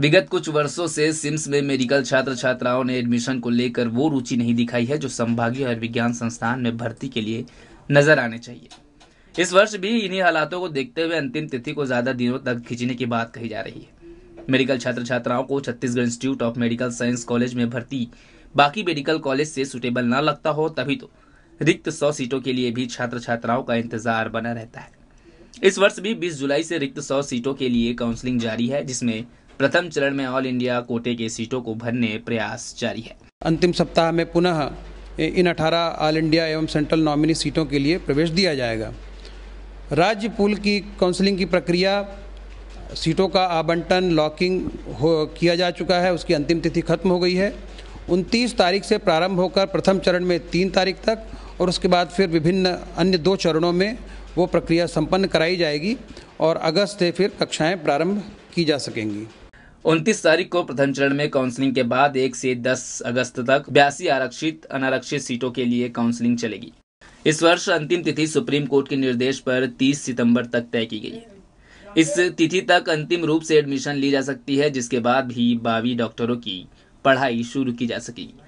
विगत कुछ वर्षों से सिम्स में मेडिकल छात्र छात्राओं ने एडमिशन को लेकर वो रुचि नहीं दिखाई है जो संभागीय आयुर्विज्ञान संस्थान में भर्ती के लिए नजर आने चाहिए इस वर्ष भी इन्हीं हालातों को देखते हुए अंतिम तिथि को ज्यादा दिनों तक खींचने की बात कही जा रही है मेडिकल छात्र छात्राओं को Chhattisgarh institute of medical science college में भर्ती बाकी मेडिकल कॉलेज से सुटेबल न लगता हो तभी तो रिक्त सौ सीटों के लिए भी छात्र छात्राओं का इंतजार बना रहता है इस वर्ष भी 20 जुलाई से रिक्त 100 सीटों के लिए काउंसलिंग जारी है जिसमें प्रथम चरण में ऑल इंडिया कोटे के सीटों को भरने प्रयास जारी है अंतिम सप्ताह में पुनः इन अठारह ऑल इंडिया एवं सेंट्रल नॉमिनी सीटों के लिए प्रवेश दिया जाएगा राज्य पुल की काउंसलिंग की प्रक्रिया सीटों का आवंटन लॉकिंग हो किया जा चुका है उसकी अंतिम तिथि खत्म हो गई है 29 तारीख से प्रारंभ होकर प्रथम चरण में तीन तारीख तक और उसके बाद फिर विभिन्न अन्य दो चरणों में वो प्रक्रिया संपन्न कराई जाएगी और अगस्त से फिर कक्षाएं प्रारंभ की जा सकेंगी उनतीस तारीख को प्रथम चरण में काउंसलिंग के बाद एक से दस अगस्त तक बयासी आरक्षित अनारक्षित सीटों के लिए काउंसलिंग चलेगी इस वर्ष अंतिम तिथि सुप्रीम कोर्ट के निर्देश पर 30 सितंबर तक तय की गई है इस तिथि तक अंतिम रूप से एडमिशन ली जा सकती है जिसके बाद भी बावी डॉक्टरों की पढ़ाई शुरू की जा सकेगी